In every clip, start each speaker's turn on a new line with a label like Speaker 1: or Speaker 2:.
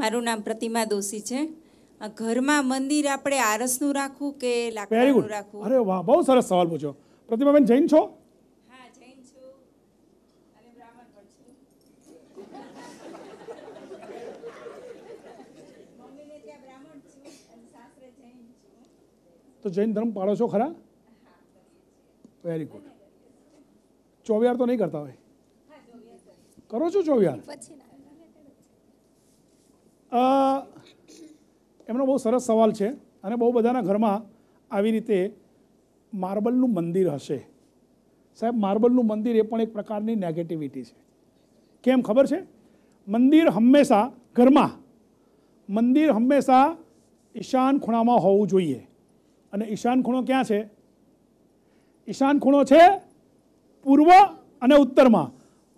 Speaker 1: મારું નામ પ્રતિમા દોશી છે ઘરમાં મંદિર આપણે આરસનું રાખવું કે લાકડાનું રાખવું અરે વાહ બહુ સરસ સવાલ પૂછો પ્રતિમાબેન જૈન છો હા જૈન તો જૈન ધર્મ પાળો છો ખરા વેરી ગુડ ચોવિયાર તો નહીં કરતા હોય કરો છો ચોવિયાર પછી એમનો બહુ સરસ સવાલ છે અને બહુ બધાના ઘરમાં આવી રીતે માર્બલનું મંદિર હશે સાહેબ માર્બલનું મંદિર એ પણ એક પ્રકારની નેગેટિવિટી છે કેમ ખબર છે મંદિર હંમેશા ઘરમાં મંદિર હંમેશા ઈશાન ખૂણામાં હોવું જોઈએ અને ઈશાન ખૂણો ક્યાં છે ઈશાન ખૂણો છે પૂર્વ અને ઉત્તરમાં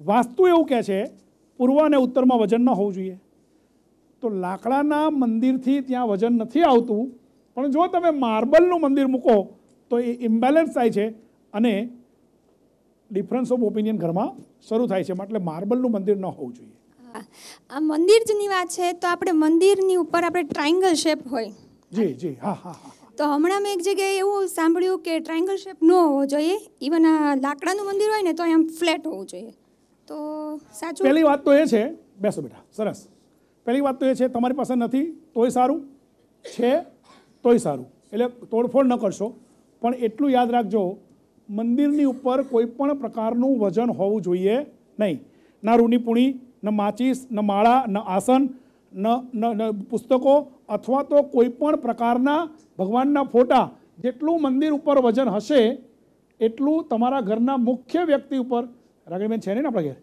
Speaker 1: વાસ્તુ એવું કહે છે પૂર્વ અને ઉત્તરમાં વજન ન હોવું જોઈએ તો લાકડાના મંદિરથી ત્યાં વજન નથી આવતું પણ જો તમે માર્બલનું મંદિર મૂકો તો એ ઇમ્બેલેન્સ થાય છે અને ડિફરન્સ ઓફ ઓપિનિયન ઘરમાં શરૂ થાય છે એટલે માર્બલનું મંદિર ન હોવું જોઈએ આ મંદિર મંદિરની વાત છે તો આપણે મંદિરની ઉપર આપણે ટ્રાયંગલ શેપ હોય જી જી હા હા તો હમણાં મેં એક જગ્યાએ એવું સાંભળ્યું કે ટ્રાયંગલ શેપ ન હોવો જોઈએ ઇવન આ લાકડાનું મંદિર હોય ને તો એમ ફ્લેટ હોવું જોઈએ તો સાચું પહેલી વાત તો એ છે બેસો બેટા સરસ પહેલી વાત તો એ છે તમારી પાસે નથી તોય સારું છે તોય સારું એટલે તોડફોડ ન કરશો પણ એટલું યાદ રાખજો મંદિરની ઉપર કોઈ પણ પ્રકારનું વજન હોવું જોઈએ નહીં ના રૂની પૂણી ન માચીસ ન માળા ન આસન ન ન પુસ્તકો અથવા તો કોઈ પણ પ્રકારના ભગવાનના ફોટા જેટલું મંદિર ઉપર વજન હશે એટલું તમારા ઘરના મુખ્ય વ્યક્તિ ઉપર રાગણીબેન છે નહીં ને આપણા ઘેર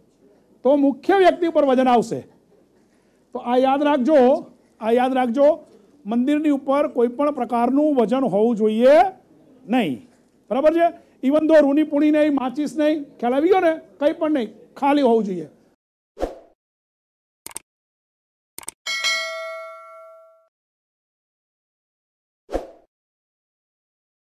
Speaker 1: તો મુખ્ય વ્યક્તિ ઉપર વજન આવશે તો આ યાદ રાખજો આ યાદ રાખજો મંદિરની ઉપર કોઈ પણ પ્રકારનું વજન હોવું જોઈએ નહીં બરાબર છે ઇવન ધો રૂની પૂણી નહીં માચીસ નહીં ખ્યાલ આવી ગયો ને કંઈ પણ નહીં ખાલી હોવું જોઈએ